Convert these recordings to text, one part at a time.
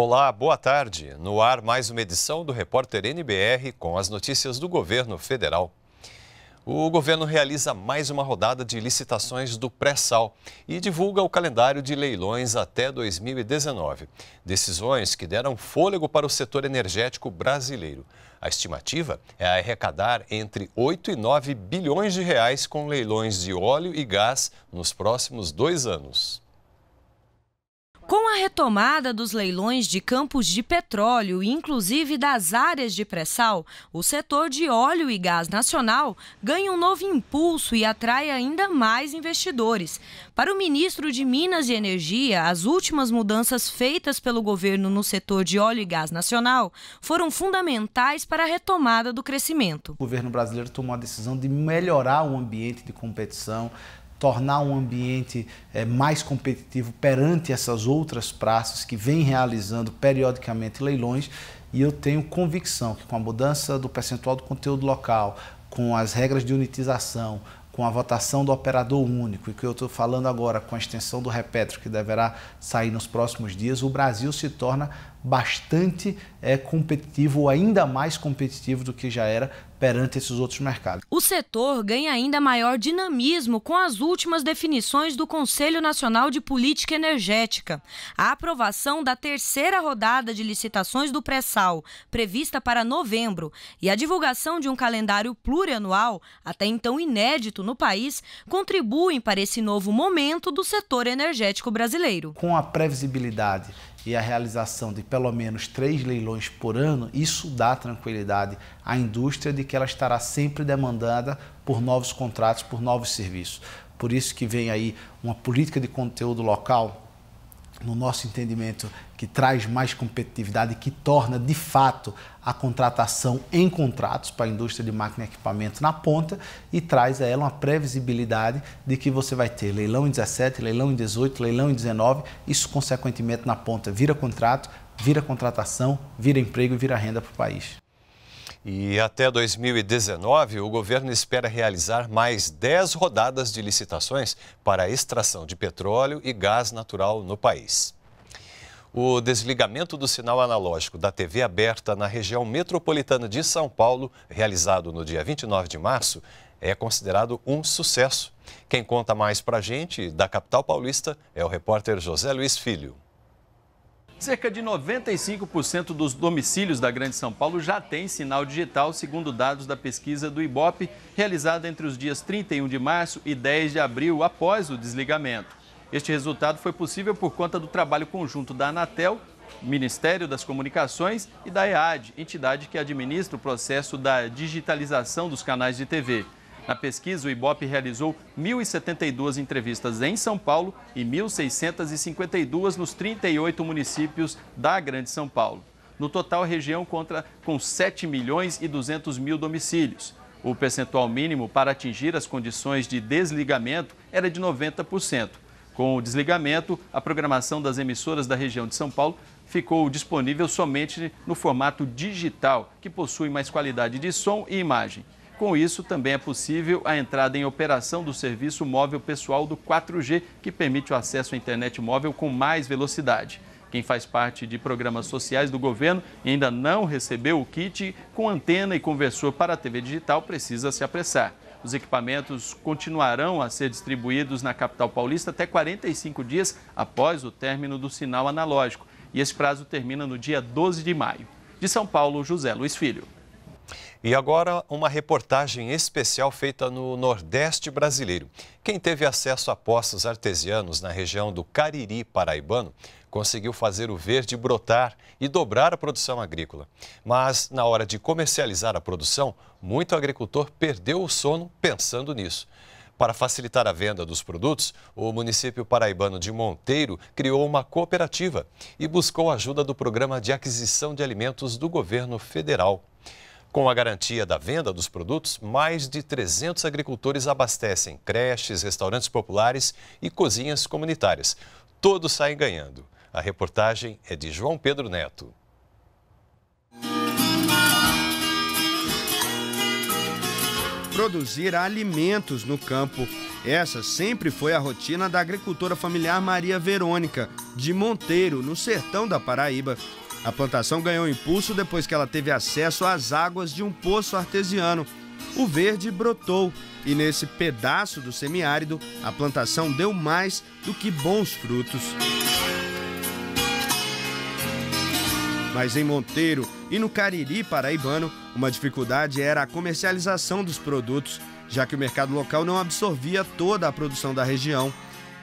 Olá, boa tarde. No ar, mais uma edição do Repórter NBR com as notícias do governo federal. O governo realiza mais uma rodada de licitações do pré-sal e divulga o calendário de leilões até 2019. Decisões que deram fôlego para o setor energético brasileiro. A estimativa é arrecadar entre 8 e 9 bilhões de reais com leilões de óleo e gás nos próximos dois anos. Com a retomada dos leilões de campos de petróleo, inclusive das áreas de pré-sal, o setor de óleo e gás nacional ganha um novo impulso e atrai ainda mais investidores. Para o ministro de Minas e Energia, as últimas mudanças feitas pelo governo no setor de óleo e gás nacional foram fundamentais para a retomada do crescimento. O governo brasileiro tomou a decisão de melhorar o ambiente de competição tornar um ambiente é, mais competitivo perante essas outras praças que vêm realizando periodicamente leilões. E eu tenho convicção que com a mudança do percentual do conteúdo local, com as regras de unitização, com a votação do operador único, e que eu estou falando agora com a extensão do Repetro, que deverá sair nos próximos dias, o Brasil se torna bastante é, competitivo, ou ainda mais competitivo do que já era perante esses outros mercados. O setor ganha ainda maior dinamismo com as últimas definições do Conselho Nacional de Política Energética. A aprovação da terceira rodada de licitações do pré-sal, prevista para novembro, e a divulgação de um calendário plurianual, até então inédito no país, contribuem para esse novo momento do setor energético brasileiro. Com a previsibilidade e a realização de pelo menos três leilões por ano, isso dá tranquilidade à indústria de que ela estará sempre demandada por novos contratos, por novos serviços. Por isso que vem aí uma política de conteúdo local no nosso entendimento, que traz mais competitividade, que torna de fato a contratação em contratos para a indústria de máquina e equipamento na ponta e traz a ela uma previsibilidade de que você vai ter leilão em 17, leilão em 18, leilão em 19, isso consequentemente na ponta vira contrato, vira contratação, vira emprego e vira renda para o país. E até 2019, o governo espera realizar mais 10 rodadas de licitações para a extração de petróleo e gás natural no país. O desligamento do sinal analógico da TV aberta na região metropolitana de São Paulo, realizado no dia 29 de março, é considerado um sucesso. Quem conta mais para a gente da capital paulista é o repórter José Luiz Filho. Cerca de 95% dos domicílios da Grande São Paulo já tem sinal digital, segundo dados da pesquisa do IBOP, realizada entre os dias 31 de março e 10 de abril, após o desligamento. Este resultado foi possível por conta do trabalho conjunto da Anatel, Ministério das Comunicações e da EAD, entidade que administra o processo da digitalização dos canais de TV. Na pesquisa, o IBOP realizou 1.072 entrevistas em São Paulo e 1.652 nos 38 municípios da Grande São Paulo. No total, a região conta com 7 milhões e 200 mil domicílios. O percentual mínimo para atingir as condições de desligamento era de 90%. Com o desligamento, a programação das emissoras da região de São Paulo ficou disponível somente no formato digital, que possui mais qualidade de som e imagem. Com isso, também é possível a entrada em operação do serviço móvel pessoal do 4G, que permite o acesso à internet móvel com mais velocidade. Quem faz parte de programas sociais do governo e ainda não recebeu o kit com antena e conversor para a TV digital precisa se apressar. Os equipamentos continuarão a ser distribuídos na capital paulista até 45 dias após o término do sinal analógico. E esse prazo termina no dia 12 de maio. De São Paulo, José Luiz Filho. E agora, uma reportagem especial feita no Nordeste brasileiro. Quem teve acesso a poços artesianos na região do Cariri paraibano conseguiu fazer o verde brotar e dobrar a produção agrícola. Mas, na hora de comercializar a produção, muito agricultor perdeu o sono pensando nisso. Para facilitar a venda dos produtos, o município paraibano de Monteiro criou uma cooperativa e buscou a ajuda do Programa de Aquisição de Alimentos do Governo Federal. Com a garantia da venda dos produtos, mais de 300 agricultores abastecem creches, restaurantes populares e cozinhas comunitárias. Todos saem ganhando. A reportagem é de João Pedro Neto. Produzir alimentos no campo essa sempre foi a rotina da agricultora familiar Maria Verônica, de Monteiro, no sertão da Paraíba. A plantação ganhou impulso depois que ela teve acesso às águas de um poço artesiano. O verde brotou e, nesse pedaço do semiárido, a plantação deu mais do que bons frutos mas em Monteiro e no Cariri paraibano, uma dificuldade era a comercialização dos produtos, já que o mercado local não absorvia toda a produção da região.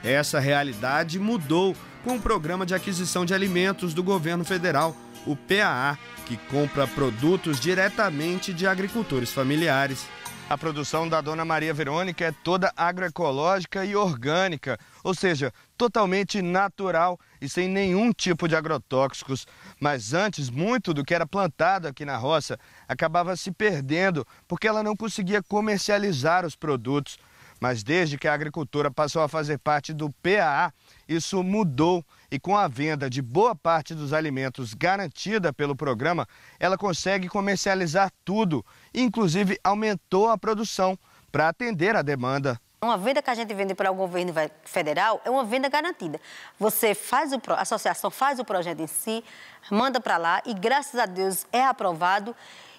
Essa realidade mudou com o Programa de Aquisição de Alimentos do Governo Federal, o PAA, que compra produtos diretamente de agricultores familiares. A produção da Dona Maria Verônica é toda agroecológica e orgânica, ou seja, totalmente natural e sem nenhum tipo de agrotóxicos. Mas antes, muito do que era plantado aqui na roça acabava se perdendo porque ela não conseguia comercializar os produtos. Mas desde que a agricultura passou a fazer parte do PAA, isso mudou e com a venda de boa parte dos alimentos garantida pelo programa, ela consegue comercializar tudo, inclusive aumentou a produção para atender a demanda. Uma venda que a gente vende para o governo federal é uma venda garantida. Você faz o a associação faz o projeto em si, manda para lá e graças a Deus é aprovado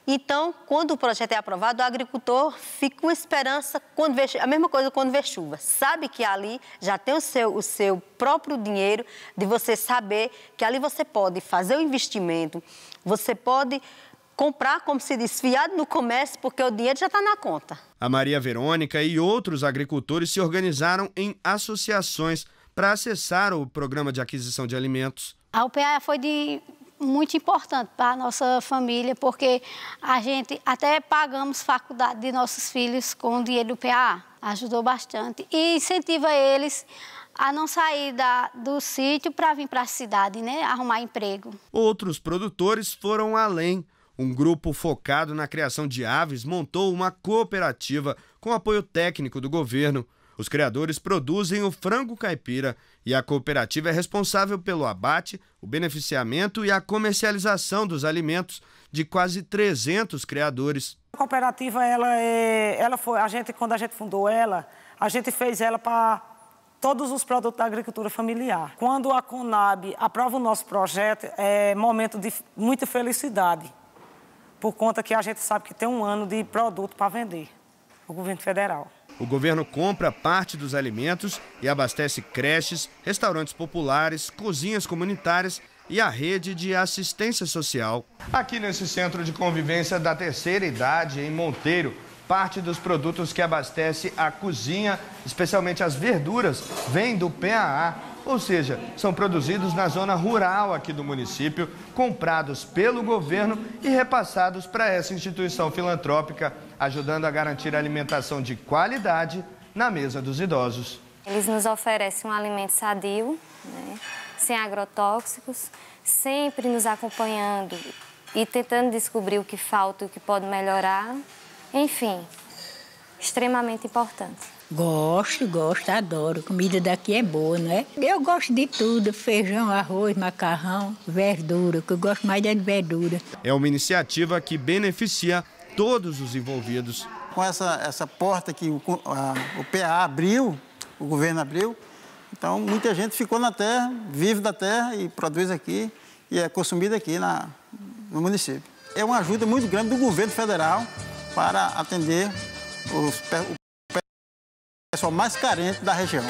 então, quando o projeto é aprovado, o agricultor fica com esperança quando vê a mesma coisa quando vê chuva. Sabe que ali já tem o seu, o seu próprio dinheiro de você saber que ali você pode fazer o investimento, você pode comprar, como se desfiado no comércio, porque o dinheiro já está na conta. A Maria Verônica e outros agricultores se organizaram em associações para acessar o programa de aquisição de alimentos. A UPA foi de muito importante para a nossa família, porque a gente até pagamos faculdade de nossos filhos com o dinheiro do PA, ajudou bastante e incentiva eles a não sair da, do sítio para vir para a cidade, né, arrumar emprego. Outros produtores foram além. Um grupo focado na criação de aves montou uma cooperativa com apoio técnico do governo os criadores produzem o frango caipira e a cooperativa é responsável pelo abate, o beneficiamento e a comercialização dos alimentos de quase 300 criadores. A cooperativa, ela é, ela foi, a gente quando a gente fundou ela, a gente fez ela para todos os produtos da agricultura familiar. Quando a Conab aprova o nosso projeto, é momento de muita felicidade, por conta que a gente sabe que tem um ano de produto para vender, o governo federal. O governo compra parte dos alimentos e abastece creches, restaurantes populares, cozinhas comunitárias e a rede de assistência social. Aqui nesse centro de convivência da terceira idade, em Monteiro, parte dos produtos que abastece a cozinha, especialmente as verduras, vem do PAA, ou seja, são produzidos na zona rural aqui do município, comprados pelo governo e repassados para essa instituição filantrópica, ajudando a garantir a alimentação de qualidade na mesa dos idosos. Eles nos oferecem um alimento sadio, né, sem agrotóxicos, sempre nos acompanhando e tentando descobrir o que falta e o que pode melhorar. Enfim, extremamente importante. Gosto, gosto, adoro. Comida daqui é boa, não é? Eu gosto de tudo: feijão, arroz, macarrão, verdura. O que eu gosto mais é de verdura. É uma iniciativa que beneficia todos os envolvidos. Com essa, essa porta que o, a, o PA abriu, o governo abriu, então muita gente ficou na terra, vive da terra e produz aqui e é consumida aqui na, no município. É uma ajuda muito grande do governo federal para atender os, o pessoal mais carente da região.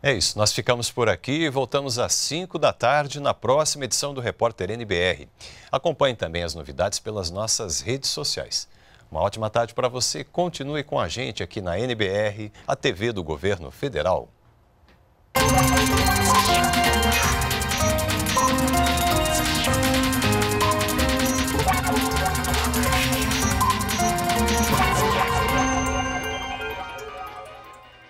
É isso, nós ficamos por aqui e voltamos às 5 da tarde na próxima edição do Repórter NBR. Acompanhe também as novidades pelas nossas redes sociais. Uma ótima tarde para você. Continue com a gente aqui na NBR, a TV do Governo Federal.